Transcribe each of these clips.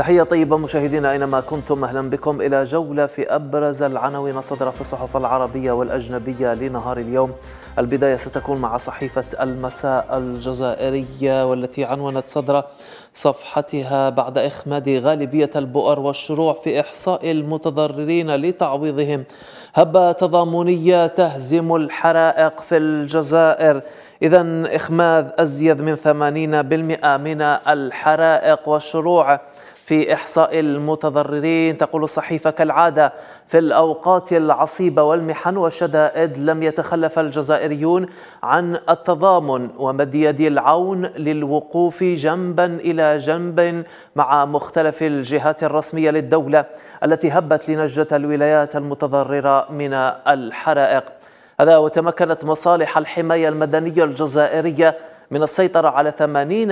تحية طيبة مشاهدينا أينما كنتم أهلا بكم إلى جولة في أبرز العناوين صدر في الصحف العربية والأجنبية لنهار اليوم البداية ستكون مع صحيفة المساء الجزائرية والتي عنونت صدر صفحتها بعد إخماد غالبية البؤر والشروع في إحصاء المتضررين لتعويضهم هبة تضامنية تهزم الحرائق في الجزائر إذا إخماد أزيد من 80% من الحرائق والشروع في إحصاء المتضررين تقول الصحيفة كالعادة في الأوقات العصيبة والمحن والشدائد لم يتخلف الجزائريون عن التضامن ومد يد العون للوقوف جنبا إلى جنب مع مختلف الجهات الرسمية للدولة التي هبت لنجدة الولايات المتضررة من الحرائق هذا وتمكنت مصالح الحماية المدنية الجزائرية من السيطرة على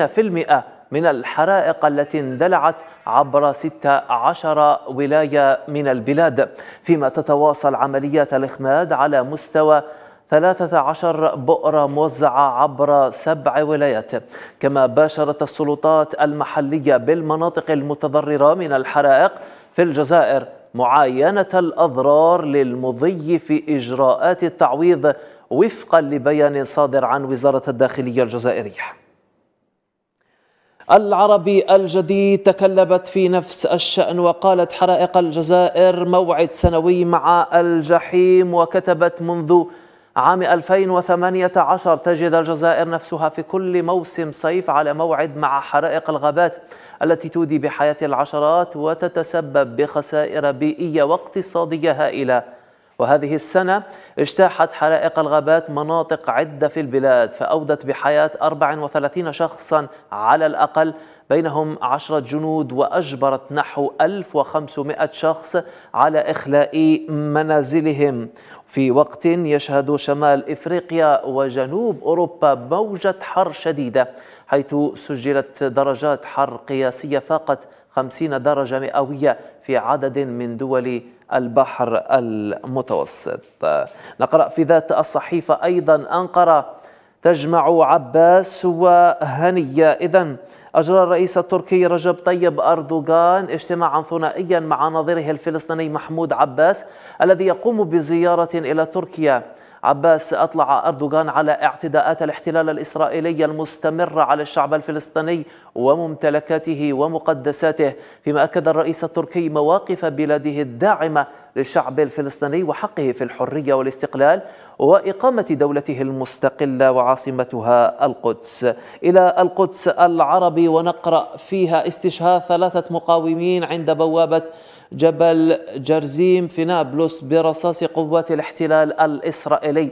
80% من الحرائق التي اندلعت عبر 16 ولاية من البلاد فيما تتواصل عمليات الإخماد على مستوى 13 بؤرة موزعة عبر سبع ولايات كما باشرت السلطات المحلية بالمناطق المتضررة من الحرائق في الجزائر معاينة الأضرار للمضي في إجراءات التعويض وفقا لبيان صادر عن وزارة الداخلية الجزائرية العربي الجديد تكلمت في نفس الشأن وقالت حرائق الجزائر موعد سنوي مع الجحيم وكتبت منذ عام 2018 تجد الجزائر نفسها في كل موسم صيف على موعد مع حرائق الغابات التي تودي بحياة العشرات وتتسبب بخسائر بيئية واقتصادية هائلة وهذه السنة اجتاحت حرائق الغابات مناطق عدة في البلاد فأودت بحياة 34 شخصا على الأقل بينهم عشرة جنود وأجبرت نحو 1500 شخص على إخلاء منازلهم في وقت يشهد شمال إفريقيا وجنوب أوروبا موجة حر شديدة حيث سجلت درجات حر قياسية فاقت 50 درجة مئوية في عدد من دول البحر المتوسط نقرأ في ذات الصحيفة أيضا أنقرة تجمع عباس وهنية إذا أجرى الرئيس التركي رجب طيب أردوغان اجتماعا ثنائيا مع نظيره الفلسطيني محمود عباس الذي يقوم بزيارة إلى تركيا عباس أطلع أردوغان على اعتداءات الاحتلال الإسرائيلي المستمرة على الشعب الفلسطيني وممتلكاته ومقدساته فيما أكد الرئيس التركي مواقف بلاده الداعمة للشعب الفلسطيني وحقه في الحرية والاستقلال وإقامة دولته المستقلة وعاصمتها القدس إلى القدس العربي ونقرأ فيها استشهاد ثلاثة مقاومين عند بوابة جبل جرزيم في نابلس برصاص قوات الاحتلال الإسرائيلي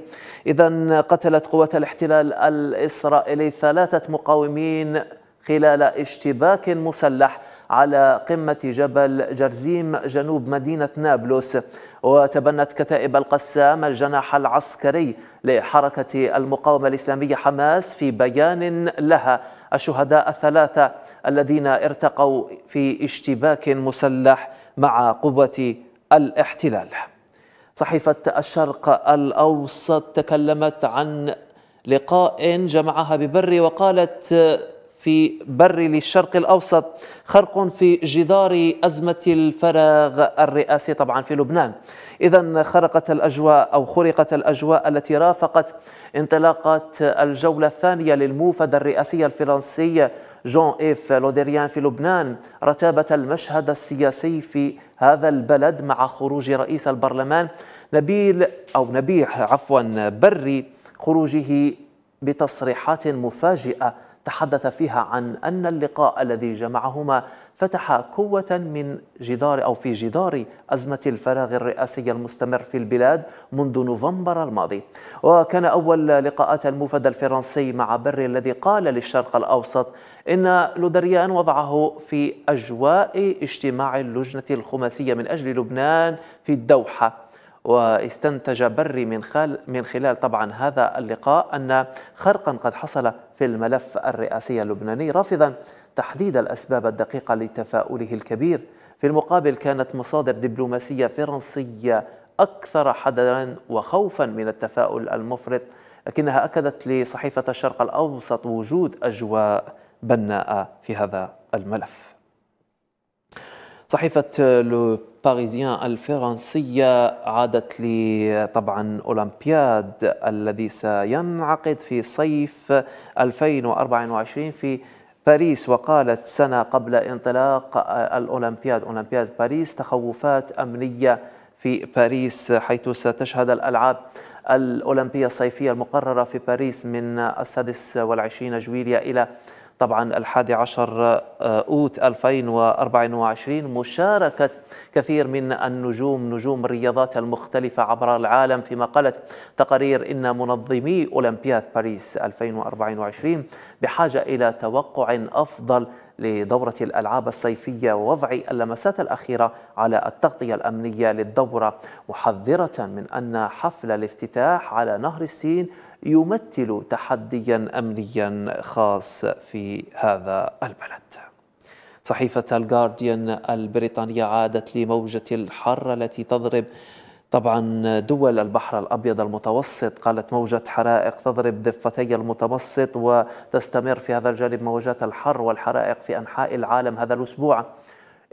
إذا قتلت قوات الاحتلال الإسرائيلي ثلاثة مقاومين خلال اشتباك مسلح على قمة جبل جرزيم جنوب مدينة نابلس وتبنت كتائب القسام الجناح العسكري لحركة المقاومة الإسلامية حماس في بيان لها الشهداء الثلاثة الذين ارتقوا في اشتباك مسلح مع قوة الاحتلال صحيفة الشرق الأوسط تكلمت عن لقاء جمعها ببري وقالت في بر للشرق الأوسط خرق في جدار أزمة الفراغ الرئاسي طبعا في لبنان إذا خرقت الأجواء أو خرقت الأجواء التي رافقت انطلاقه الجولة الثانية للموفد الرئاسي الفرنسي جون إيف لودريان في لبنان رتابة المشهد السياسي في هذا البلد مع خروج رئيس البرلمان نبيل أو نبيح عفوا بري خروجه بتصريحات مفاجئة تحدث فيها عن أن اللقاء الذي جمعهما فتح قوة من جدار أو في جدار أزمة الفراغ الرئاسي المستمر في البلاد منذ نوفمبر الماضي وكان أول لقاءات الموفد الفرنسي مع بري الذي قال للشرق الأوسط إن لودريان وضعه في أجواء اجتماع اللجنة الخماسية من أجل لبنان في الدوحة واستنتج بري من, خال من خلال طبعا هذا اللقاء أن خرقا قد حصل في الملف الرئاسي اللبناني رافضا تحديد الأسباب الدقيقة لتفاؤله الكبير في المقابل كانت مصادر دبلوماسية فرنسية أكثر حذرا وخوفا من التفاؤل المفرط لكنها أكدت لصحيفة الشرق الأوسط وجود أجواء بناءة في هذا الملف صحيفة لو باريزيان الفرنسية عادت لطبعا أولمبياد الذي سينعقد في صيف 2024 في باريس وقالت سنة قبل انطلاق الأولمبياد أولمبياد باريس تخوفات أمنية في باريس حيث ستشهد الألعاب الأولمبية الصيفية المقررة في باريس من السادس والعشرين جويليا إلى طبعا الحادي عشر آه، أوت 2024 مشاركة كثير من النجوم نجوم الرياضات المختلفة عبر العالم فيما قالت تقارير إن منظمي أولمبياد باريس 2024 بحاجة إلى توقع أفضل لدورة الألعاب الصيفية ووضع اللمسات الأخيرة على التغطية الأمنية للدورة محذرة من أن حفل الافتتاح على نهر السين يمثل تحديا امنيا خاص في هذا البلد صحيفة الجارديان البريطانية عادت لموجة الحر التي تضرب طبعا دول البحر الأبيض المتوسط قالت موجة حرائق تضرب ضفتي المتوسط وتستمر في هذا الجانب موجات الحر والحرائق في أنحاء العالم هذا الأسبوع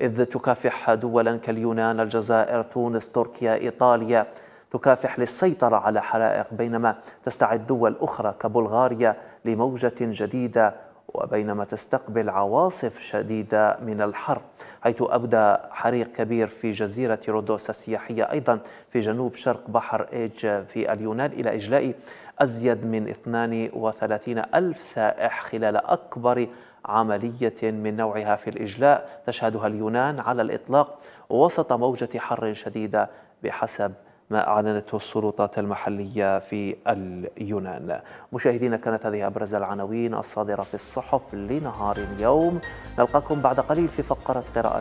إذ تكافح دولا كاليونان الجزائر تونس تركيا إيطاليا تكافح للسيطرة على حرائق بينما تستعد دول أخرى كبلغاريا لموجة جديدة وبينما تستقبل عواصف شديدة من الحر حيث أبدى حريق كبير في جزيرة رودوس السياحية أيضا في جنوب شرق بحر إيج في اليونان إلى إجلاء أزيد من 32 ألف سائح خلال أكبر عملية من نوعها في الإجلاء تشهدها اليونان على الإطلاق وسط موجة حر شديدة بحسب ما أعلنته السلطات المحلية في اليونان مشاهدينا كانت هذه أبرز العناوين الصادرة في الصحف لنهار اليوم نلقاكم بعد قليل في فقرة قراءة